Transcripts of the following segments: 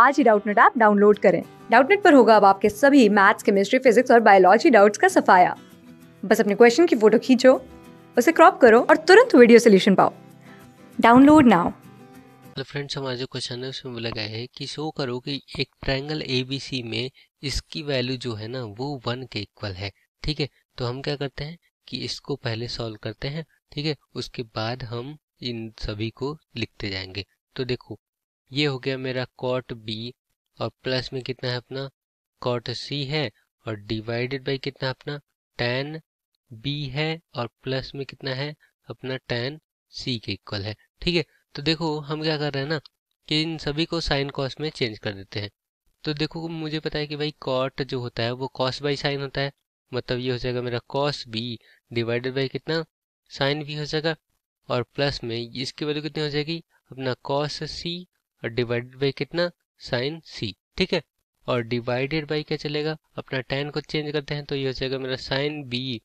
आज ही Doubtnut app download करें डाउटनेट पर होगा अब आपके सभी मैथ्स केमिस्ट्री फिजिक्स और बायोलॉजी डाउट्स का सफाया बस अपने क्वेश्चन की फोटो खींचो उसे क्रॉप करो और तुरंत वीडियो सोल्यूशन पाओ डाउनलोड नाउ हेलो फ्रेंड्स हमारे जो क्वेश्चन है उसमें बोला गया है कि शो करो कि एक ट्रायंगल एबीसी में इसकी वैल्यू जो है ना वो वन के इक्वल है ठीक है तो हम क्या करते हैं कि इसको पहले सॉल्व करते हैं ठीक है उसके बाद हम इन सभी को लिखते जाएंगे तो देखो ये हो गया मेरा कॉट बी और प्लस में कितना है अपना कॉट सी है और डिवाइडेड बाई कितना अपना टेन बी है और प्लस में कितना है अपना टेन सी के इक्वल है ठीक है तो देखो हम क्या कर रहे हैं ना कि इन सभी को साइन कॉस में चेंज कर देते हैं तो देखो मुझे पता है कि भाई कॉट जो होता है वो कॉस बाई साइन होता है मतलब ये हो जाएगा मेरा कॉस बी डिवाइडेड बाई कितना साइन बी हो जाएगा और प्लस में इसकी वैल्यू कितनी हो जाएगी अपना कॉस सी और डिवाइडेड बाई कितना साइन सी ठीक है और डिवाइडेड बाई क्या चलेगा अपना टेन को चेंज करते हैं तो ये हो जाएगा मेरा साइन बी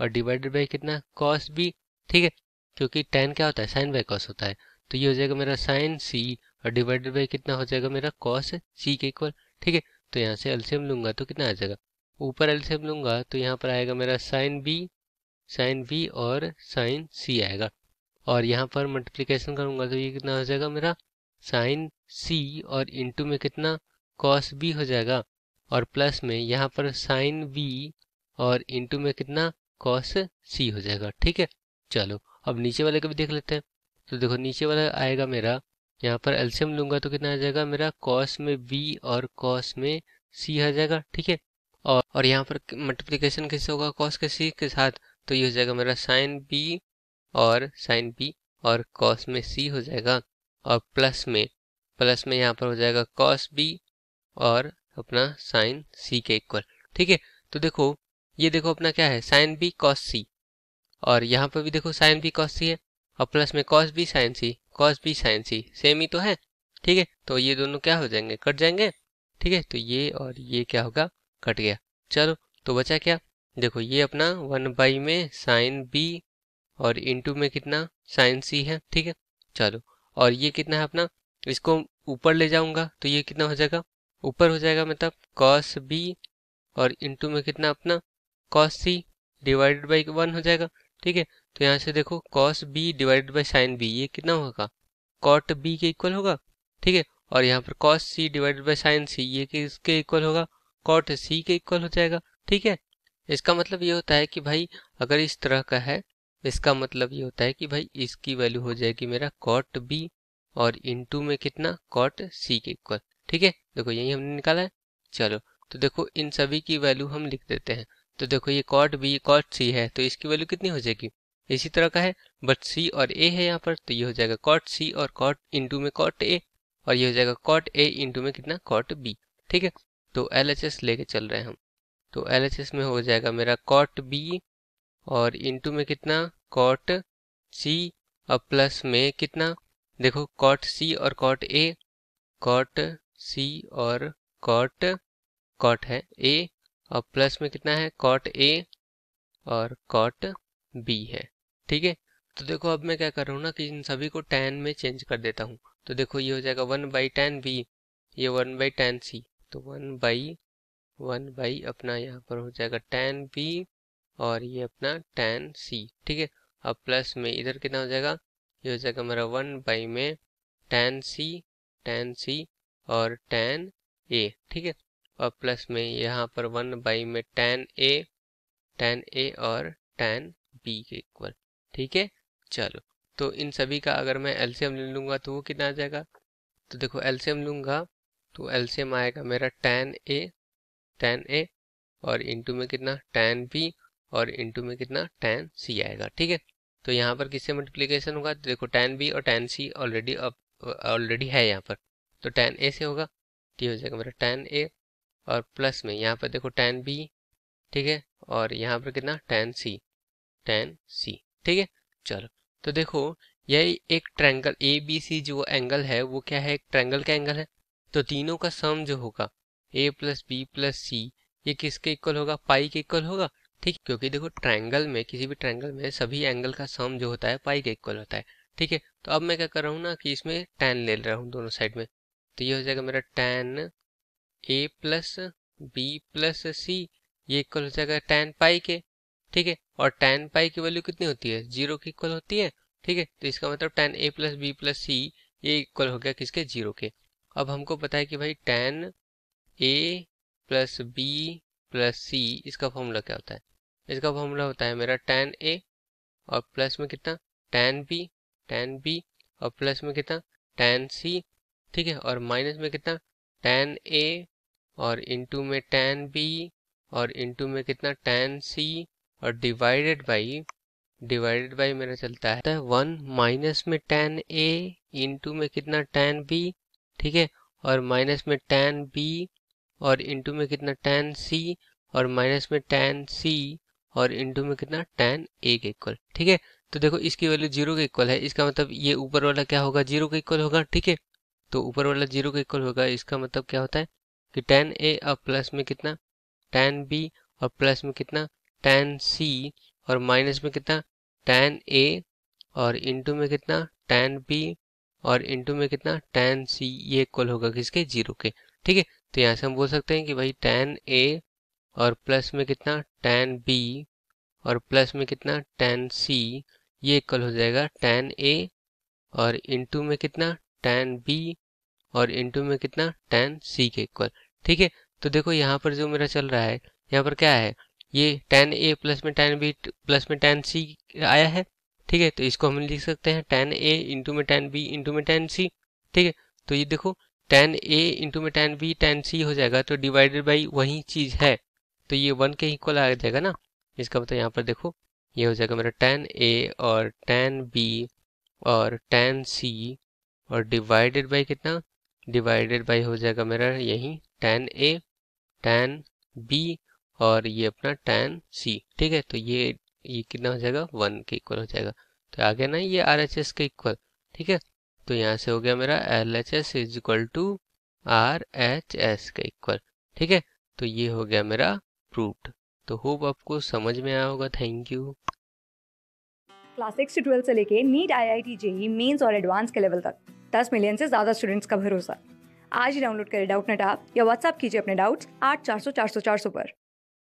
और डिवाइडेड बाई कितना कॉस बी ठीक है क्योंकि टेन क्या होता है साइन बाई कॉस होता है तो ये हो जाएगा मेरा साइन सी और डिवाइडेड बाई कितना हो जाएगा मेरा कॉस सी के इक्वल ठीक है तो यहाँ से एल्सियम लूंगा तो कितना आ जाएगा ऊपर एल्सियम लूंगा तो यहाँ पर आएगा मेरा साइन बी साइन बी और साइन सी आएगा और यहाँ पर मल्टीप्लीकेशन करूंगा तो ये कितना हो जाएगा मेरा साइन सी और इंटू में कितना कॉस बी हो जाएगा और प्लस में यहाँ पर साइन बी और इंटू में कितना कॉस सी हो जाएगा ठीक है चलो अब नीचे वाले का भी देख लेते हैं तो देखो नीचे वाला आएगा मेरा यहाँ पर एल्शियम लूँगा तो कितना आ जाएगा मेरा कॉस में बी और कॉस में सी आ जाएगा ठीक है और और यहाँ पर मल्टीप्लिकेशन कैसे होगा कॉस के सी के साथ तो ये हो जाएगा मेरा साइन बी और साइन बी और कॉस में सी हो जाएगा और प्लस में प्लस में यहाँ पर हो जाएगा कॉस बी और अपना साइन सी के इक्वल ठीक है तो देखो ये देखो अपना क्या है साइन बी कॉस सी और यहाँ पर भी देखो साइन बी कॉस सी है और प्लस में cos B sine C cos B sine C same ही तो है ठीक है तो ये दोनों क्या हो जाएंगे कट जाएंगे ठीक है तो ये और ये क्या होगा कट गया चलो तो बचा क्या देखो ये अपना वन बाई में साइन बी और इंटू में कितना साइन सी है ठीक है चलो और ये कितना है अपना इसको ऊपर ले जाऊंगा तो ये कितना हो जाएगा ऊपर हो जाएगा मतलब कॉस बी और इंटू में कितना अपना cos C divided by one हो जाएगा ठीक है तो यहाँ से देखो cos B divided by sine B ये कितना होगा कॉट बी के इक्वल होगा ठीक है और यहाँ पर cos C divided by sine C ये किसके इक्वल होगा कॉट सी के इक्वल हो जाएगा ठीक है इसका मतलब ये होता है कि भाई अगर इस तरह का है इसका मतलब ये होता है कि भाई इसकी वैल्यू हो जाएगी मेरा कॉट बी और इन में कितना कॉट सी के इक्वल ठीक है देखो यही हमने निकाला है चलो तो देखो इन सभी की वैल्यू हम लिख देते हैं तो देखो ये कॉट बी कॉट सी है तो इसकी वैल्यू कितनी हो जाएगी इसी तरह का है बट सी और ए है यहाँ पर तो ये हो जाएगा कॉट सी और कॉट इन में कॉट ए और ये हो जाएगा कॉट ए इन में कितना कॉट बी ठीक है तो एल एच एस लेके चल रहे हैं हम तो एल एच एस में हो जाएगा मेरा कॉट बी और इंटू में कितना कॉट सी और प्लस में कितना देखो कॉट सी और कॉट ए कॉट सी और कॉट कॉट है ए और प्लस में कितना है कॉट ए और कॉट बी है ठीक है तो देखो अब मैं क्या कर रहा हूँ ना कि इन सभी को टेन में चेंज कर देता हूँ तो देखो ये हो जाएगा वन बाई टेन बी ये वन बाई टेन सी तो वन बाई वन बाई अपना यहाँ पर हो जाएगा टेन बी और ये अपना टेन सी ठीक है अब प्लस में इधर कितना हो जाएगा ये हो जाएगा हमारा वन बाई में टेन सी टेन सी और टेन ए ठीक है और प्लस में यहाँ पर वन बाई में टेन ए टेन ए और टेन बी के इक्वल ठीक है चलो तो इन सभी का अगर मैं एल्सियम ले लूँगा तो वो कितना आ जाएगा तो देखो एल्सियम लूँगा तो एल्सियम आएगा मेरा टेन ए टेन ए और इंटू में कितना टेन बी और इंटू में कितना टेन सी आएगा ठीक है तो यहाँ पर किससे मल्टीप्लीकेशन होगा तो देखो टेन बी और टेन सी ऑलरेडी अब ऑलरेडी है यहाँ पर तो टेन ए से होगा ये हो जाएगा मेरा टेन ए और प्लस में यहाँ पर देखो टेन बी ठीक है और यहाँ पर कितना टेन सी टेन सी ठीक है चलो तो देखो यही एक ट्रैंगल ए बी सी जो एंगल है वो क्या है एक ट्रैंगल का एंगल है तो तीनों का सम जो होगा A plus B plus C ये किसके इक्वल होगा पाई के इक्वल होगा ठीक है क्योंकि देखो ट्रायंगल में किसी भी ट्रायंगल में सभी एंगल का सम जो होता है पाई के इक्वल होता है ठीक है तो अब मैं क्या कर रहा हूँ ना कि इसमें टेन ले रहा हूँ दोनों साइड में तो ये हो जाएगा मेरा ten A plus B plus C ये इक्वल हो जाएगा टेन पाई के ठीक है और टेन पाई की वैल्यू कितनी होती है जीरो की इक्वल होती है ठीक है तो इसका मतलब ten A plus B plus C ये इक्वल हो गया किसके जीरो के अब हमको पता है कि भाई ten A plus B plus C इसका फॉर्मूला क्या होता है इसका फॉर्मूला होता है मेरा टेन ए और प्लस में कितना टेन बी टेन बी और प्लस में कितना टेन सी ठीक है और माइनस में कितना टेन ए और इंटू में टेन बी और इंटू में कितना टेन सी और डिवाइडेड बाई डिवाइडेड बाई मेरा चलता है वन माइनस में टेन ए इंटू में कितना टेन बी ठीक है और माइनस में टेन बी और इंटू में कितना टेन सी और माइनस में टेन सी और इंटू में कितना टेन ए के इक्वल ठीक है तो देखो इसकी वैल्यू जीरो के इक्वल है इसका मतलब ये ऊपर वाला क्या होगा जीरो के इक्वल होगा ठीक है तो ऊपर वाला जीरो के इक्वल होगा इसका मतलब क्या होता है कि टेन ए और प्लस में कितना टेन बी और प्लस में कितना टेन सी और माइनस में कितना टेन ए और इंटू में कितना टेन बी और इंटू में कितना टेन सी ये इक्वल होगा किसके जीरो के ठीक है तो यहाँ से हम बोल सकते हैं कि भाई टेन ए और प्लस में कितना टेन बी और प्लस में कितना टेन सी ये इक्वल हो जाएगा टेन ए और इंटू में कितना टेन बी और इंटू में कितना टेन सी के इक्वल ठीक है तो देखो यहाँ पर जो मेरा चल रहा है यहाँ पर क्या है ये टेन ए प्लस में टेन बी प्लस में टेन सी आया है ठीक है तो इसको हम लिख सकते हैं टेन ए इंटू में टेन बी इंटू में टेन सी ठीक है तो ये देखो टेन ए इंटू में टेन बी टेन सी हो जाएगा तो डिवाइडेड बाई वही चीज़ है तो ये वन के इक्वल आ जाएगा ना इसका मतलब यहाँ पर देखो ये हो जाएगा मेरा टेन ए और टेन बी और टेन सी और डिवाइडेड बाई कितना डिवाइडेड बाई हो जाएगा मेरा यही टेन ए टेन बी और ये अपना टेन सी ठीक है तो ये ये कितना हो जाएगा वन के इक्वल हो जाएगा तो आ गया ना ये आर एच एस के इक्वल ठीक है तो यहाँ से हो गया मेरा L H S is equal to R H S का इक्वल ठीक है तो ये हो गया मेरा प्रूफ तो होप आपको समझ में आया होगा थैंक यू क्लास सिक्स से ट्वेल्थ से लेके NEET I I T JEE mains और एडवांस के लेवल तक दस मिलियन से ज़्यादा स्टूडेंट्स का भरोसा आज ही डाउनलोड करें डाउट नेट आप या व्हाट्सअप कीजिए अपने डाउट्स आठ चार सौ चार सौ चार सौ पर